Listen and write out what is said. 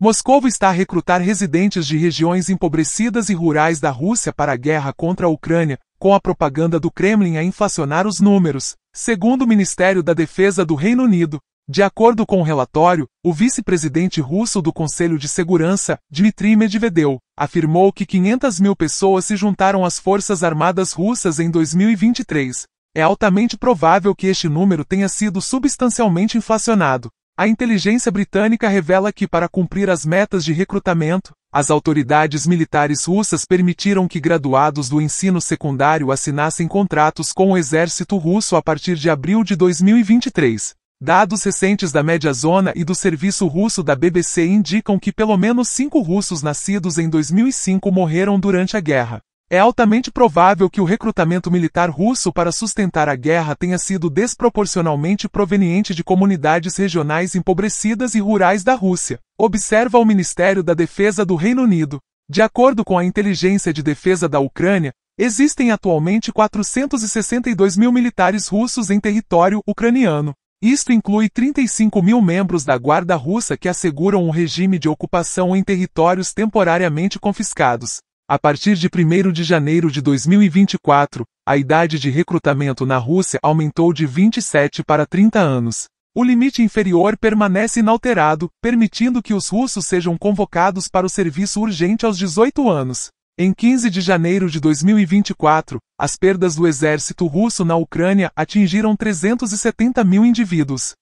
Moscou está a recrutar residentes de regiões empobrecidas e rurais da Rússia para a guerra contra a Ucrânia, com a propaganda do Kremlin a inflacionar os números, segundo o Ministério da Defesa do Reino Unido. De acordo com o relatório, o vice-presidente russo do Conselho de Segurança, Dmitry Medvedev, afirmou que 500 mil pessoas se juntaram às Forças Armadas Russas em 2023. É altamente provável que este número tenha sido substancialmente inflacionado. A inteligência britânica revela que, para cumprir as metas de recrutamento, as autoridades militares russas permitiram que graduados do ensino secundário assinassem contratos com o exército russo a partir de abril de 2023. Dados recentes da Média Zona e do serviço russo da BBC indicam que pelo menos cinco russos nascidos em 2005 morreram durante a guerra. É altamente provável que o recrutamento militar russo para sustentar a guerra tenha sido desproporcionalmente proveniente de comunidades regionais empobrecidas e rurais da Rússia, observa o Ministério da Defesa do Reino Unido. De acordo com a inteligência de defesa da Ucrânia, existem atualmente 462 mil militares russos em território ucraniano. Isto inclui 35 mil membros da Guarda Russa que asseguram um regime de ocupação em territórios temporariamente confiscados. A partir de 1 de janeiro de 2024, a idade de recrutamento na Rússia aumentou de 27 para 30 anos. O limite inferior permanece inalterado, permitindo que os russos sejam convocados para o serviço urgente aos 18 anos. Em 15 de janeiro de 2024, as perdas do exército russo na Ucrânia atingiram 370 mil indivíduos.